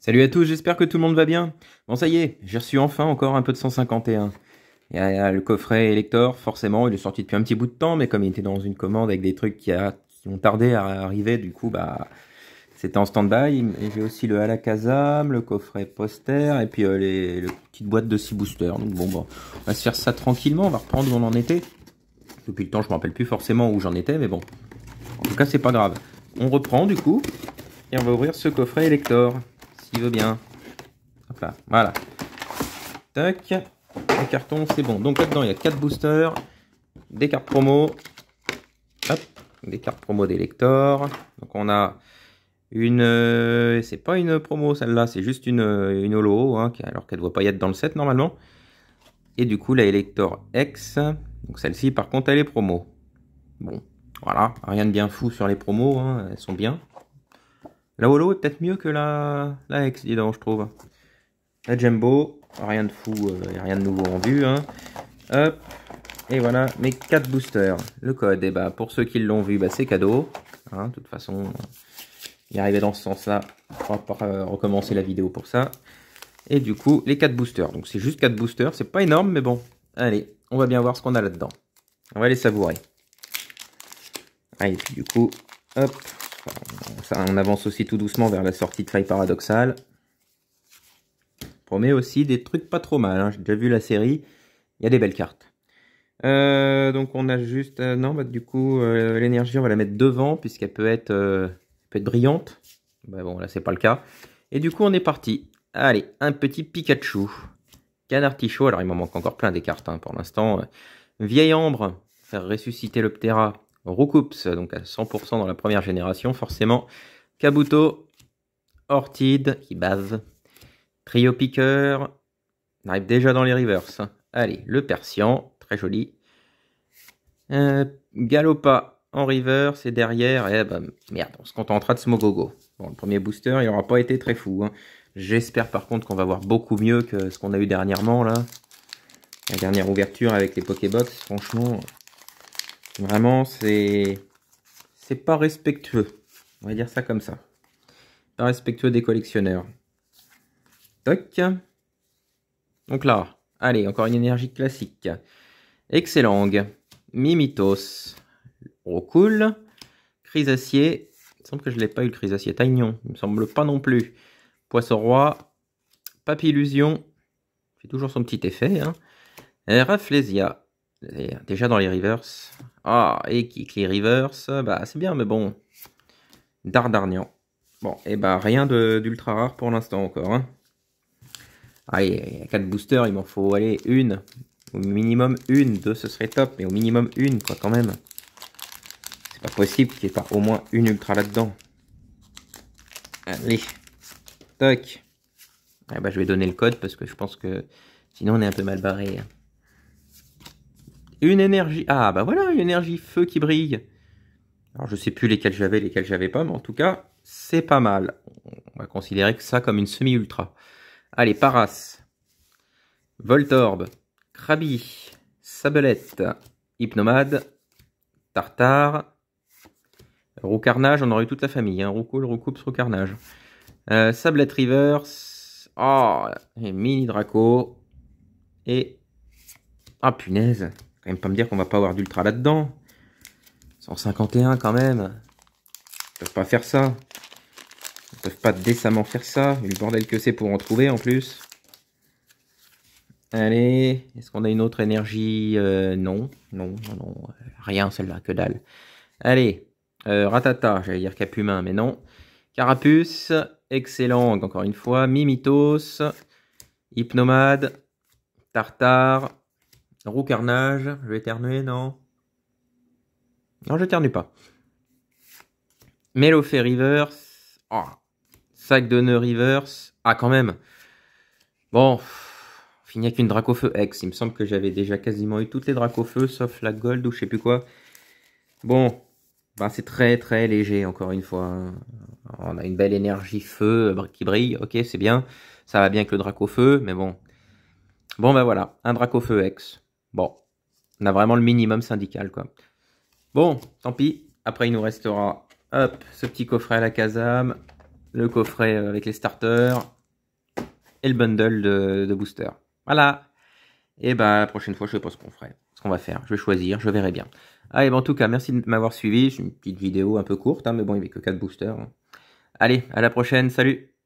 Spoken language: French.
Salut à tous, j'espère que tout le monde va bien. Bon ça y est, j'ai reçu enfin encore un peu de 151. Il y a le coffret élector, forcément, il est sorti depuis un petit bout de temps, mais comme il était dans une commande avec des trucs qui, ont tardé à arriver, du coup, bah, c'était en stand-by. J'ai aussi le Alakazam, le coffret poster, et puis euh, les, petites boîtes de six boosters. Donc bon, bon, on va se faire ça tranquillement, on va reprendre où on en était. Depuis le temps, je me rappelle plus forcément où j'en étais, mais bon. En tout cas, c'est pas grave. On reprend, du coup, et on va ouvrir ce coffret élector veut bien. voilà. Tac, le carton, c'est bon. Donc là-dedans, il y a 4 boosters, des cartes promo, des cartes promo des Donc on a une... Euh, c'est pas une promo celle-là, c'est juste une, euh, holo, hein, alors qu'elle ne doit pas y être dans le set normalement. Et du coup, la Elector X, donc celle-ci par contre, elle est promo. Bon, voilà, rien de bien fou sur les promos, hein, elles sont bien. La Holo est peut-être mieux que la, la dis donc, je trouve. La Jumbo, rien de fou, euh, rien de nouveau en vue. Hein. Hop, et voilà mes 4 boosters. Le code, et eh bah, ben, pour ceux qui l'ont vu, bah, c'est cadeau. Hein, de toute façon, il arrivait dans ce sens-là. On va pas euh, recommencer la vidéo pour ça. Et du coup, les 4 boosters. Donc c'est juste 4 boosters, c'est pas énorme, mais bon. Allez, on va bien voir ce qu'on a là-dedans. On va les savourer. Allez, puis du coup, hop, on avance aussi tout doucement vers la sortie de faille paradoxale. Promet aussi des trucs pas trop mal. Hein. J'ai déjà vu la série. Il y a des belles cartes. Euh, donc on a juste... Euh, non, bah, du coup, euh, l'énergie, on va la mettre devant puisqu'elle peut, être, peut être brillante. Bah bon, là, c'est pas le cas. Et du coup, on est parti. Allez, un petit Pikachu. Canartichaud. Alors, il m'en manque encore plein des cartes hein, pour l'instant. Vieille Ambre, faire ressusciter le Ptera Roucoups, donc à 100% dans la première génération, forcément. Kabuto, Ortide, qui bave. Trio Picker, on arrive déjà dans les rivers. Allez, le Persian, très joli. Euh, Galopa en river et derrière, eh ben, merde, on se contentera de Smogogo. Bon, le premier booster, il aura pas été très fou. Hein. J'espère par contre qu'on va voir beaucoup mieux que ce qu'on a eu dernièrement là. La dernière ouverture avec les Pokébots, franchement, Vraiment, c'est c'est pas respectueux. On va dire ça comme ça. Pas respectueux des collectionneurs. Toc. Donc là, allez, encore une énergie classique. Excellent. Mimitos. Rokul. Crisacier. Il me semble que je ne l'ai pas eu le Crisacier. Taignon. Il me semble pas non plus. Poisson roi. Papillusion. Fait toujours son petit effet. Hein. Euh, déjà dans les rivers. Ah, et qui les reverse, bah c'est bien, mais bon. Dardarnian. Bon, et eh bah rien d'ultra rare pour l'instant encore. Hein. Ah Allez, il y a 4 boosters, il m'en faut aller une. Au minimum une, deux ce serait top, mais au minimum une quoi quand même. C'est pas possible qu'il n'y ait pas au moins une ultra là-dedans. Allez, toc. Ah bah, je vais donner le code parce que je pense que sinon on est un peu mal barré. Hein. Une énergie. Ah, bah voilà, une énergie feu qui brille. Alors, je sais plus lesquels j'avais, lesquels j'avais pas, mais en tout cas, c'est pas mal. On va considérer que ça comme une semi-ultra. Allez, Paras. Voltorb. Krabi. Sabelette. Hypnomade. Tartare. Roucarnage, on aurait eu toute la famille. Hein. Roucoule, Roucoups, Roucarnage. Euh, Sablette Rivers. Oh, ah, et Mini Draco. Et. Ah, punaise! pas me dire qu'on va pas avoir d'ultra là-dedans. 151 quand même. Ils peuvent pas faire ça. Ils peuvent pas décemment faire ça. le bordel que c'est pour en trouver en plus. Allez, est-ce qu'on a une autre énergie euh, Non, non, non, euh, Rien celle-là, que dalle. Allez, euh, Ratata, j'allais dire Cap humain, mais non. Carapuce, excellent, encore une fois. Mimitos, Hypnomade, Tartare, Roux carnage, je vais éternuer, non Non, je n'éternue pas. Melo reverse. Ah, sac de nœud reverse. Ah, quand même. Bon, on avec une draco feu X. Il me semble que j'avais déjà quasiment eu toutes les draco feu, sauf la gold ou je sais plus quoi. Bon, ben, c'est très très léger, encore une fois. On a une belle énergie feu qui brille. Ok, c'est bien. Ça va bien avec le draco feu, mais bon. Bon, ben voilà, un draco feu X. Bon, on a vraiment le minimum syndical, quoi. Bon, tant pis. Après, il nous restera, hop, ce petit coffret à la casam, le coffret euh, avec les starters et le bundle de, boosters. Voilà. Et eh ben, la prochaine fois, je sais pas ce qu'on ferait, ce qu'on va faire. Je vais choisir, je verrai bien. Allez, ah, ben, en tout cas, merci de m'avoir suivi. J'ai une petite vidéo un peu courte, hein, mais bon, il n'y avait que 4 boosters. Hein. Allez, à la prochaine. Salut